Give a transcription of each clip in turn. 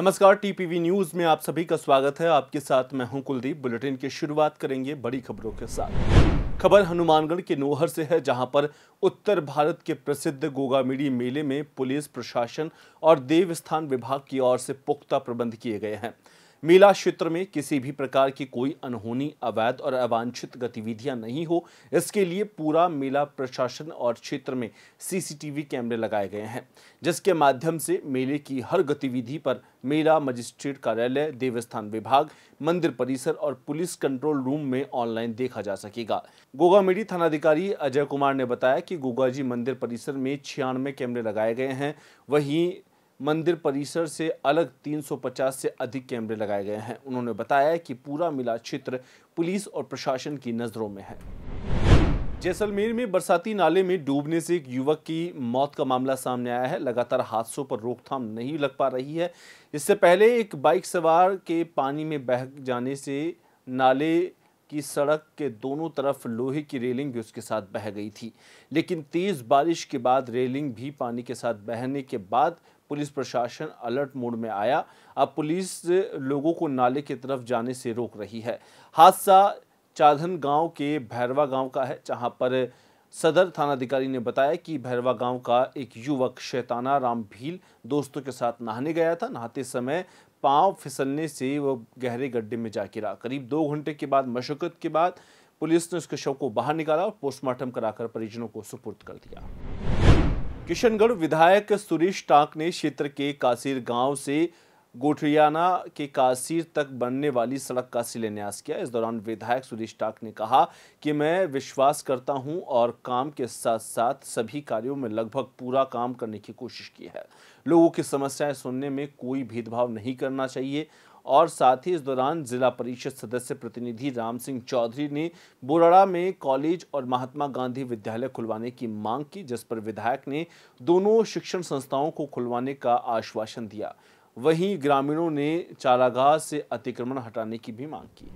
नमस्कार TPV news में आप सभी का स्वागत है आपके साथ मैं हूं कुलदीप बुलेटिन की शुरुआत करेंगे बड़ी खबरों के साथ खबर हनुमानगढ़ के नोहर से है जहां पर उत्तर भारत के प्रसिद्ध गोगामिड़ी मेले में पुलिस प्रशासन और देवस्थान विभाग की ओर से पुख्ता प्रबंध किए गए हैं मेला क्षेत्र में किसी भी प्रकार की कोई अनहोनी अवैध और अवांछित गतिविधियां नहीं हो इसके लिए पूरा मेला प्रशासन और क्षेत्र में सीसीटीवी कैमरे लगाए गए हैं जिसके माध्यम से मेले की हर गतिविधि पर मेला मजिस्ट्रेट कार्यालय देवस्थान विभाग मंदिर परिसर और पुलिस कंट्रोल रूम में ऑनलाइन देखा जा सकेगा गोगा मेडी थानाधिकारी अजय कुमार ने बताया कि गोगाजी मंदिर परिसर में छियानवे कैमरे लगाए गए हैं वहीं मंदिर परिसर से अलग 350 से अधिक कैमरे लगाए गए हैं उन्होंने बताया कि पूरा मिला क्षेत्र पुलिस और प्रशासन की नज़रों में है जैसलमेर में बरसाती नाले में डूबने से एक युवक की मौत का मामला सामने आया है लगातार हादसों पर रोकथाम नहीं लग पा रही है इससे पहले एक बाइक सवार के पानी में बह जाने से नाले की सड़क के दोनों तरफ लोहे की रेलिंग भी उसके साथ बह गई थी लेकिन तेज़ बारिश के बाद रेलिंग भी पानी के साथ बहने के बाद पुलिस प्रशासन अलर्ट मोड में आया अब पुलिस लोगों को नाले की तरफ जाने से रोक रही है हादसा चाधन गांव के भैरवा गांव का है जहां पर सदर थानाधिकारी ने बताया कि भैरवा गांव का एक युवक शैताना राम भील दोस्तों के साथ नहाने गया था नहाते समय पांव फिसलने से वह गहरे गड्ढे में जा गिरा करीब दो घंटे के बाद मशक्क़त के बाद पुलिस ने उसके शव को बाहर निकाला और पोस्टमार्टम कराकर परिजनों को सुपुर्द कर दिया किशनगढ़ विधायक सुरेश टाक ने क्षेत्र के कासिर गांव से गोठरियाना के कासीर तक बनने वाली सड़क का शिलान्यास किया इस दौरान विधायक सुरेश टाक ने कहा कि मैं विश्वास करता हूं और काम के साथ साथ सभी कार्यों में लगभग पूरा काम करने की कोशिश की है लोगों की समस्याएं सुनने में कोई भेदभाव नहीं करना चाहिए और साथ ही इस दौरान जिला परिषद सदस्य प्रतिनिधि राम सिंह चौधरी ने बोराड़ा में कॉलेज और महात्मा गांधी विद्यालय खुलवाने की मांग की जिस पर विधायक ने दोनों शिक्षण संस्थाओं को खुलवाने का आश्वासन दिया वहीं ग्रामीणों ने चारागाह से अतिक्रमण हटाने की भी मांग की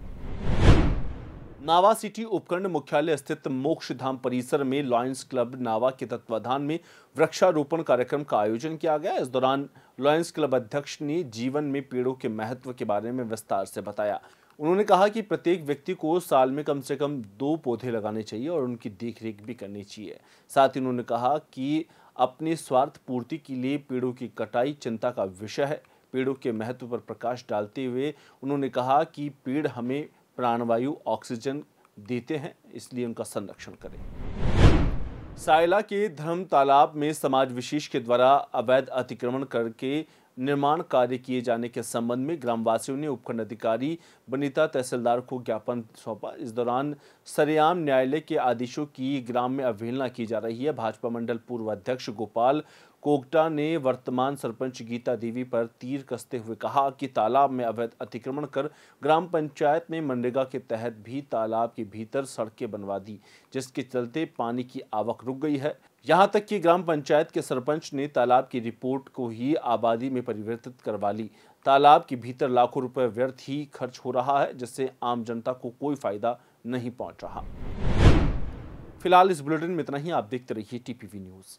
नावा सिटी उपखंड मुख्यालय स्थित मोक्ष धाम परिसर में लॉयंस क्लब नावा के तत्वाधान में वृक्षारोपण कार्यक्रम का आयोजन किया गया इस दौरान लॉयंस क्लब अध्यक्ष ने जीवन में पेड़ों के महत्व के बारे में विस्तार से बताया उन्होंने कहा कि प्रत्येक व्यक्ति को साल में कम से कम दो पौधे लगाने चाहिए और उनकी देखरेख भी करनी चाहिए साथ ही उन्होंने कहा कि अपने स्वार्थ पूर्ति के लिए पेड़ों की कटाई चिंता का विषय है पेड़ों के महत्व पर प्रकाश डालते हुए उन्होंने कहा कि पेड़ हमें प्राणवायु ऑक्सीजन देते हैं इसलिए उनका संरक्षण करें सायला के धर्म तालाब में समाज विशेष के द्वारा अवैध अतिक्रमण करके निर्माण कार्य किए जाने के संबंध में ग्रामवासियों ने उपखंड अधिकारी बनीता तहसीलदार को ज्ञापन सौंपा इस दौरान सरेआम न्यायालय के आदेशों की ग्राम में अवहेलना की जा रही है भाजपा मंडल पूर्व अध्यक्ष गोपाल कोगटा ने वर्तमान सरपंच गीता देवी पर तीर कसते हुए कहा कि तालाब में अवैध अतिक्रमण कर ग्राम पंचायत में मनरेगा के तहत भी तालाब के भीतर सड़कें बनवा दी जिसके चलते पानी की आवक रुक गई है यहां तक कि ग्राम पंचायत के सरपंच ने तालाब की रिपोर्ट को ही आबादी में परिवर्तित करवा ली तालाब के भीतर लाखों रुपए व्यर्थ ही खर्च हो रहा है जिससे आम जनता को कोई फायदा नहीं पहुंच रहा फिलहाल इस बुलेटिन में इतना ही आप देखते रहिए टीपीवी न्यूज़